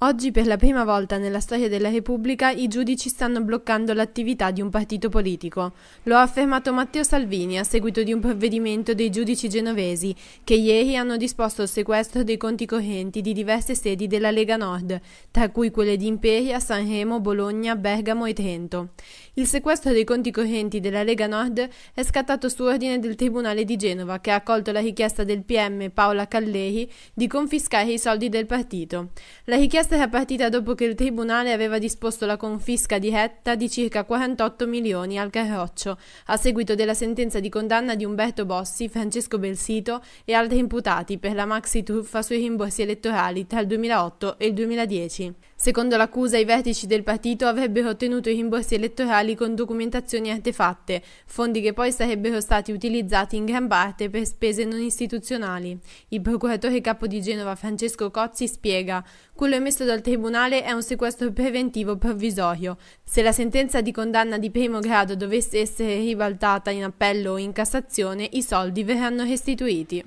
Oggi per la prima volta nella storia della Repubblica i giudici stanno bloccando l'attività di un partito politico. Lo ha affermato Matteo Salvini a seguito di un provvedimento dei giudici genovesi che ieri hanno disposto il sequestro dei conti correnti di diverse sedi della Lega Nord, tra cui quelle di Imperia, Sanremo, Bologna, Bergamo e Trento. Il sequestro dei conti correnti della Lega Nord è scattato su ordine del Tribunale di Genova che ha accolto la richiesta del PM Paola Calleri di confiscare i soldi del partito. La richiesta questa è partita dopo che il tribunale aveva disposto la confisca di Hetta di circa 48 milioni al Carroccio, a seguito della sentenza di condanna di Umberto Bossi, Francesco Belsito e altri imputati per la maxi truffa sui rimborsi elettorali tra il 2008 e il 2010. Secondo l'accusa, i vertici del partito avrebbero ottenuto i rimborsi elettorali con documentazioni artefatte, fondi che poi sarebbero stati utilizzati in gran parte per spese non istituzionali. Il procuratore capo di Genova Francesco Cozzi spiega: quello emesso dal tribunale è un sequestro preventivo provvisorio. Se la sentenza di condanna di primo grado dovesse essere ribaltata in appello o in Cassazione, i soldi verranno restituiti.